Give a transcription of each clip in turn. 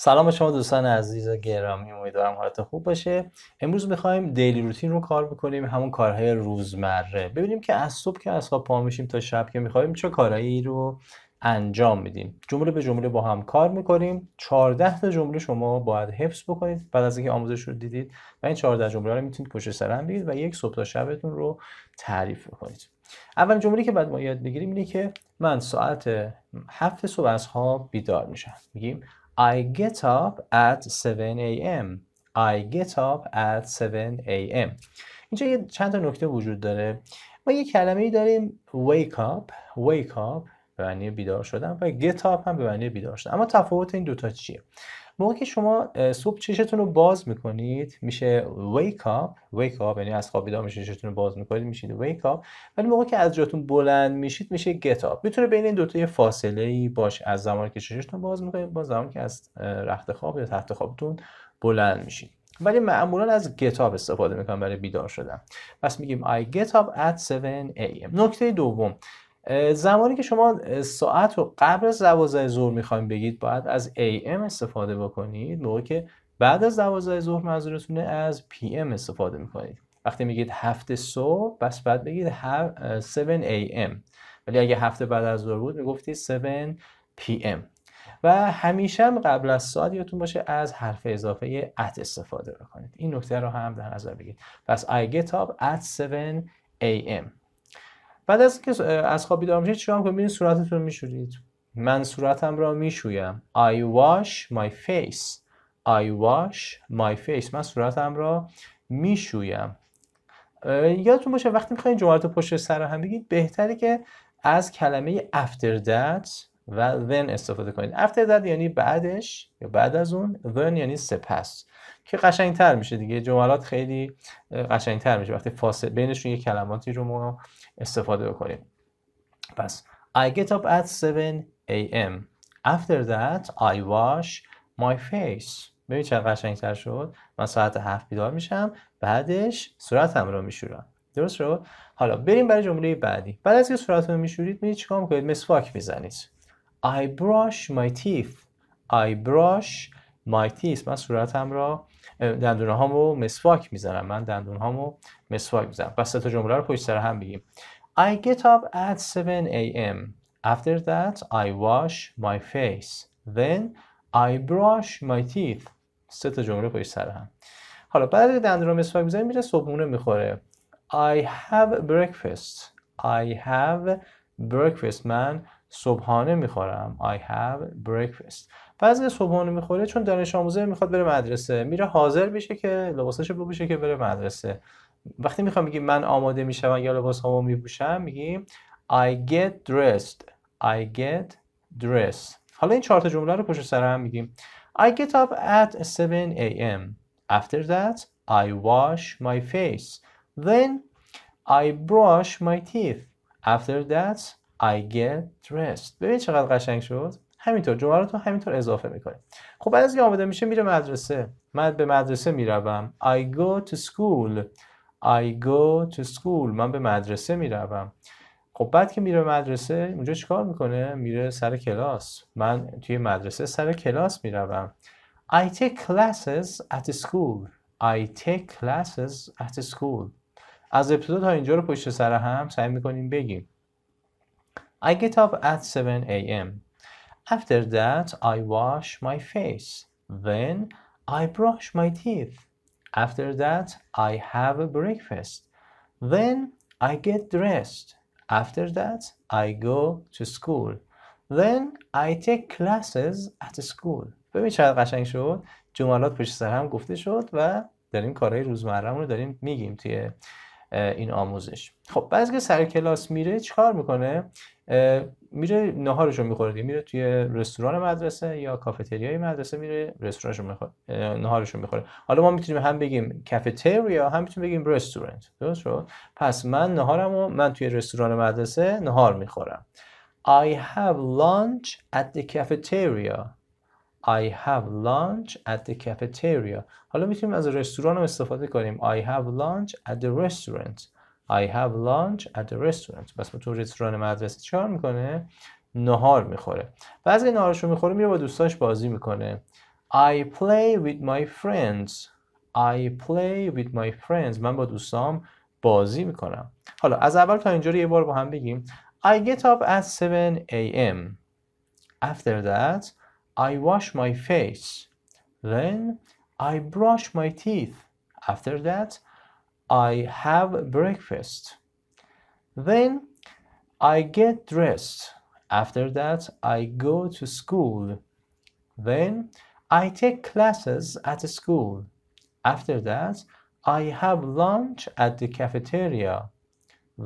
سلام به شما دوستان عزیز و گرامی امیدوارم حالت خوب باشه امروز میخوایم دیلی روتین رو کار بکنیم همون کارهای روزمره ببینیم که از صبح که از خواب پا میشیم تا شب که میخوایم چه کارهایی رو انجام میدیم جمله به جمله با هم کار میکنیم 14 تا جمله شما باید حفظ بکنید بعد از اینکه آموزش رو دیدید و این 14 جمله رو میتونید پشت سر هم و یک صبح تا شبتون رو تعریف بکنید اول جمله که بعد ما یاد بگیریم اینه که من ساعت 7 صبح از خواب بیدار میشم میگیم I get up at 7 a.m. I get up at 7 a.m. اینجا یه چند تا نکته وجود داره ما یه کلمه ای داریم wake up wake up به معنی بیدار شدن و get up هم به معنی بیدار شدن اما تفاوت این دوتا چیه موقع که شما صبح چشتون رو باز میکنید میشه wake up wake up یعنی از خواب بیدار میشید رو باز میکنید میشید wake up ولی موقع که از جاتون بلند میشید میشه get up میتونه بین این دوتا یه فاصله ای باش. از زمانی که چشتون باز میکنید با زمانی که از رخت خواب یا تحت خوابتون بلند میشید ولی معمولا از up استفاده میکنم برای بیدار شدن پس میگیم I get up at 7 a.m. نکته دوم زمانی که شما ساعت رو قبل از 12 ظهر میخوایم بگید باید از AM استفاده بکنید موقع که بعد از 12 ظهر منظورتونه از PM استفاده میکنید وقتی میگید هفت صبح بس بعد بگید 7 AM ولی اگه هفته بعد از ظهر بود میگفتید 7 PM و همیشه هم قبل از ساعت یادتون باشه از حرف اضافه ات استفاده بکنید این نکته رو هم در نظر بگیرید پس I get up at 7 AM بعد از که از خواب بیدار میشه چیکار میکنید صورتتون میشورید من صورتم را میشویم I wash my face I wash my face من صورتم را میشویم یادتون باشه وقتی میخواین جملات پشت سر هم بگید بهتره که از کلمه after that و then استفاده کنید after that یعنی بعدش یا بعد از اون then یعنی سپس که قشنگتر میشه دیگه جملات خیلی قشنگتر میشه وقتی فاصله بینشون یه کلماتی رو ما استفاده بکنیم پس I get up at 7 a.m. After that I wash my face ببین چقدر قشنگتر شد من ساعت هفت بیدار میشم بعدش صورتم رو میشورم درست شد حالا بریم برای جمله بعدی بعد از که رو میشورید میرید چیکار میکنید مسواک میزنید I brush my teeth I brush my teeth من صورتم را دندون هامو مسواک میزنم من دندون هامو مسواک میزنم بس تا جمله رو پشت سر هم بگیم I get up at 7 a.m. After that I wash my face Then I brush my teeth سه تا جمله پشت سر هم حالا بعد دندون رو مسواک میزنیم میره صبحونه میخوره I have breakfast I have breakfast من صبحانه میخورم I have breakfast بعضی صبحانه میخوره چون دانش آموزه میخواد بره مدرسه میره حاضر میشه که لباسش بپوشه که بره مدرسه وقتی میخوام میگیم من آماده میشم یا لباس هامو میبوشم میگیم I get dressed I get dressed حالا این چهار تا جمله رو پشت سر هم میگیم I get up at 7 a.m. After that I wash my face Then I brush my teeth After that I get dressed ببین چقدر قشنگ شد همینطور جمله تو همینطور اضافه میکنه خب بعد از اینکه آماده میشه میره مدرسه من به مدرسه میروم I go to school I go to school من به مدرسه میروم خب بعد که میره مدرسه اونجا چیکار میکنه میره سر کلاس من توی مدرسه سر کلاس میروم I take classes at school I take classes at school از ابتدا تا اینجا رو پشت سر هم سعی میکنیم بگیم I get up at 7 a.m. After that, I wash my face. Then I brush my teeth. After that, I have a breakfast. Then I get dressed. After that, I go to school. Then I take classes at school. ببین چقدر قشنگ شد جملات پشت سر هم گفته شد و داریم کارهای روزمرهمون رو داریم میگیم توی این آموزش خب بعضی که سر کلاس میره چیکار میکنه میره نهارشو میخوره دیگه میره توی رستوران مدرسه یا کافتریای مدرسه میره رستورانشو میخوره میخوره حالا ما میتونیم هم بگیم کافتریا هم میتونیم بگیم رستوران درست شد پس من نهارمو من توی رستوران مدرسه نهار میخورم I have lunch at the cafeteria I have lunch at the cafeteria حالا میتونیم از رستوران هم استفاده کنیم I have lunch at the restaurant I have lunch at the restaurant پس تو رستوران مدرسه چهار میکنه نهار میخوره بعضی نهارشو میخوره میره با دوستاش بازی میکنه I play with my friends I play with my friends من با دوستام بازی میکنم حالا از اول تا اینجا رو یه بار با هم بگیم I get up at 7 a.m. After that I wash my face. Then I brush my teeth. After that, I have breakfast. Then I get dressed. After that, I go to school. Then I take classes at school. After that, I have lunch at the cafeteria.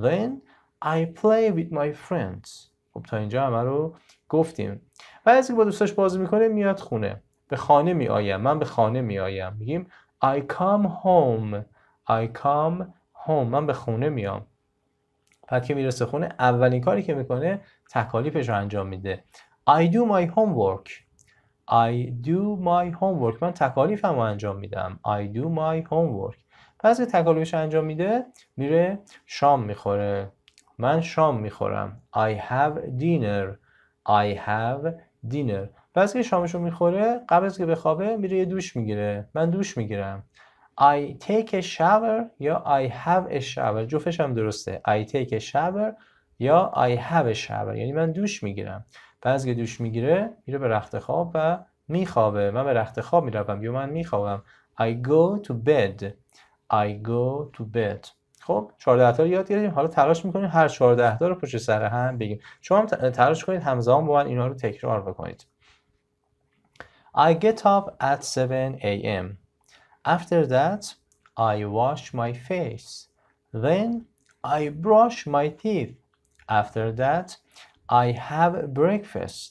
Then I play with my friends. خب تا اینجا همه رو گفتیم بعد از که با دوستاش بازی میکنه میاد خونه به خانه میایم من به خانه میایم میگیم I come home I come home من به خونه میام بعد که میرسه خونه اولین کاری که میکنه تکالیفش رو انجام میده I do my homework I do my homework من تکالیفم رو انجام میدم I do my homework پس که تکالیفش انجام میده میره شام میخوره من شام میخورم I have dinner I have دینر پس که شامشو میخوره قبل از که بخوابه میره یه دوش میگیره من دوش میگیرم I take a shower یا I have a shower جفتش هم درسته I take a shower یا I have a shower یعنی من دوش میگیرم بعضی که دوش میگیره میره به رخت خواب و میخوابه من به رخت خواب میروم یا من میخوابم I go to bed I go to bed خب 14 تا یاد گرفتیم حالا تلاش میکنیم هر 14 تا رو پشت سر هم بگیم شما هم تلاش کنید همزمان با من اینا رو تکرار بکنید I get up at 7 a.m. After that I wash my face. Then I brush my teeth. After that I have breakfast.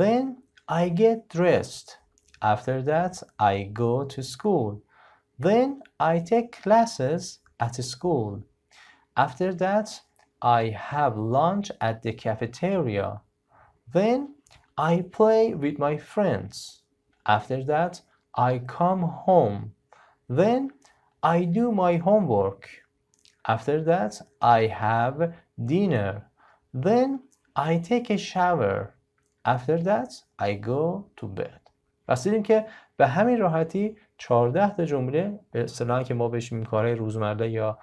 Then I get dressed. After that I go to school. Then I take classes at school. After that, I have lunch at the cafeteria. Then I play with my friends. After that, I come home. Then I do my homework. After that, I have dinner. Then I take a shower. After that, I go to bed. پس دیدیم که به همین راحتی 14 تا جمله به که ما بهش کارهای روزمره یا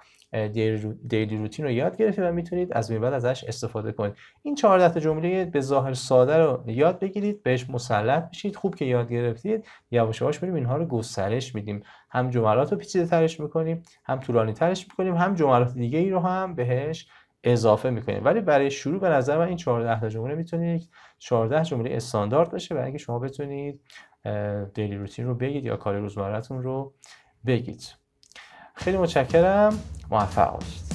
دیلی روتین رو یاد گرفتید و میتونید از این بعد ازش استفاده کنید این 14 تا جمله به ظاهر ساده رو یاد بگیرید بهش مسلط بشید خوب که یاد گرفتید یواش یواش بریم اینها رو گسترش میدیم هم جملات رو پیچیده ترش میکنیم هم طولانی ترش میکنیم هم جملات دیگه ای رو هم بهش اضافه میکنیم ولی برای شروع به نظر من این 14 تا جمله میتونید 14 جمله استاندارد باشه برای اینکه شما بتونید دیلی روتین رو بگید یا کار روزمرهتون رو بگید خیلی متشکرم موفق باشید